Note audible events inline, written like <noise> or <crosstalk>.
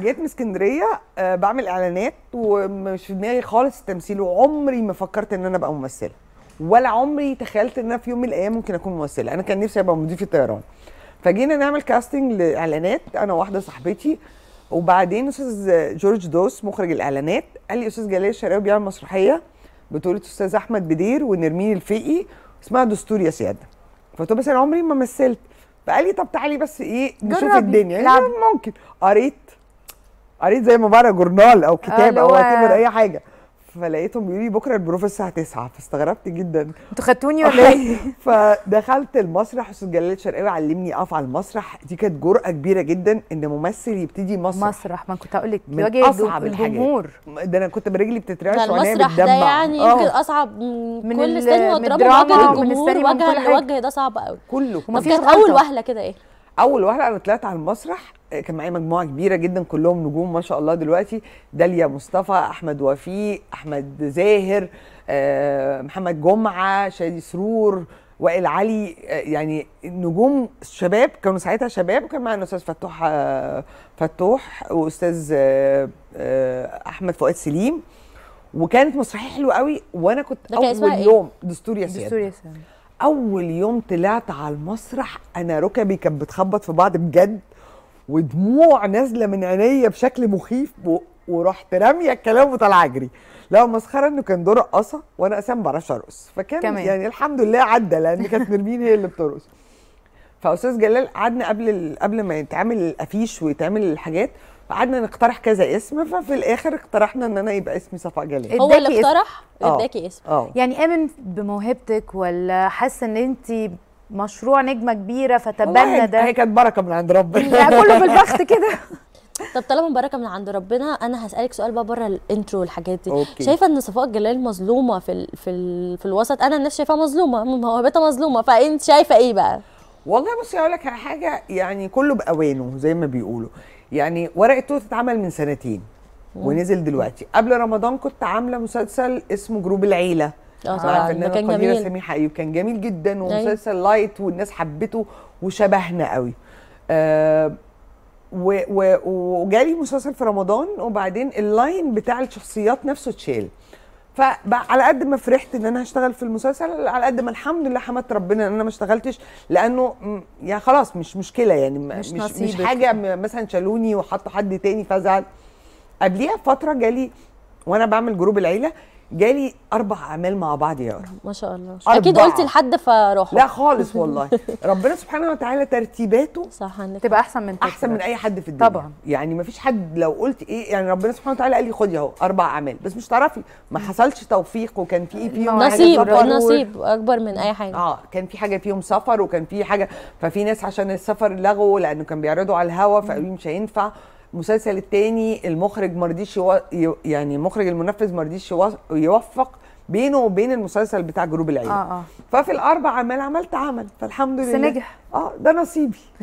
جيت من اسكندريه آه، بعمل اعلانات ومش في دماغي خالص التمثيل وعمري ما فكرت ان انا ابقى ممثله ولا عمري تخيلت ان انا في يوم من الايام ممكن اكون ممثله انا كان نفسي ابقى مضيفه طيران فجينا نعمل كاستنج لاعلانات انا واحده صاحبتي وبعدين استاذ جورج دوس مخرج الاعلانات قال لي استاذ جلال الشراوي بيعمل مسرحيه بطوله استاذ احمد بدير ونرمين الفقي اسمها دستور يا سياده فقلت بس انا عمري ما مثلت فقال لي طب تعالي بس ايه نشوف الدنيا يعني ممكن قريت قريت زي ما بقرا جورنال او كتاب او اعتبر اي حاجه فلقيتهم بيقولوا لي بكره الساعه 9 فاستغربت جدا انتوا خدتوني ولا <laughs> ايه؟ فدخلت المسرح استاذ جلال الشرقاوي علمني اقف على المسرح دي كانت جرأه كبيره جدا ان ممثل يبتدي مسرح مسرح ما كنت هقول لك بيواجه اصعب الجمهور ده انا كنت برجلي بتترعش وانا بتدمع ده يعني يمكن آه. اصعب من, كل سنه واضربه وجه الجمهور وجه لوجه ده صعب قوي كله ومفيش اول وهله كده ايه؟ اول واحده انا طلعت على المسرح آه، كان معايا مجموعه كبيره جدا كلهم نجوم ما شاء الله دلوقتي داليا مصطفى احمد وفيق احمد زاهر آه، محمد جمعه شادي سرور وائل علي آه، يعني نجوم شباب كانوا ساعتها شباب وكان معانا الاستاذ فتوح فتوح واستاذ احمد فؤاد سليم وكانت مسرحيه حلوه قوي وانا كنت اول إيه؟ يوم دستور يا دستور يا اول يوم طلعت على المسرح انا ركبي كانت بتخبط في بعض بجد ودموع نازله من عينيا بشكل مخيف و... ورحت راميه الكلام وطالعه اجري لا مسخره انه كان دور رقاصه وانا اسام ما بعرفش ارقص فكان كمان. يعني الحمد لله عدى لان كانت نرمين هي اللي بترقص فاستاذ جلال قعدنا قبل قبل ما يتعمل الافيش ويتعمل الحاجات قعدنا نقترح كذا اسم ففي الاخر اقترحنا ان انا يبقى اسمي صفاء جلال هو اللي اقترح آه. اداكي اسم أوه. يعني امن بموهبتك ولا حاسه ان انت مشروع نجمه كبيره فتبنى ده هي كانت بركه من عند ربنا لا كله بالبخت <laughs> كده طب طالما بركه من عند ربنا انا هسالك سؤال بقى بره الانترو والحاجات دي أوكي. شايفه ان صفاء جلال مظلومه في الـ في الـ في الوسط انا الناس شايفاها مظلومه موهبتها مظلومه فانت شايفه ايه بقى والله بصي هقول لك على حاجه يعني كله باوانه زي ما بيقولوا يعني ورقه توت اتعمل من سنتين ونزل دلوقتي قبل رمضان كنت عامله مسلسل اسمه جروب العيله اه طبعا كان جميل سميحه ايوب كان جميل جدا أيوة. ومسلسل لايت والناس حبته وشبهنا قوي آه وجالي مسلسل في رمضان وبعدين اللاين بتاع الشخصيات نفسه اتشال فعلى قد ما فرحت ان انا هشتغل في المسلسل على قد ما الحمد لله حمدت ربنا ان انا ما اشتغلتش لانه يعني خلاص مش مشكله يعني مش, مش, مش حاجه مثلا شالوني وحطوا حد تاني فزعل قبليها فتره جالي وانا بعمل جروب العيله جالي اربع اعمال مع بعض يا رب ما شاء الله أربعة. اكيد قلتي لحد فروح لا خالص <laughs> والله ربنا سبحانه وتعالى ترتيباته صح عندك تبقى احسن من تكتر. احسن من اي حد في الدنيا طبعا يعني ما فيش حد لو قلت ايه يعني ربنا سبحانه وتعالى قال لي خدي اهو اربع اعمال بس مش تعرفي ما حصلش توفيق وكان في ايه فيهم نصيب نصيب اكبر من اي حاجه اه كان في حاجه فيهم سفر وكان في حاجه ففي ناس عشان السفر لغوا لانه كان بيعرضوا على الهوا فقالوا مش هينفع المسلسل الثاني المخرج ما رضيش يو... يعني المخرج المنفذ ما رضيش يو... يوفق بينه وبين المسلسل بتاع جروب العيله آه آه. ففي الاربع اعمال عملت عمل فالحمد لله نجح اه ده نصيبي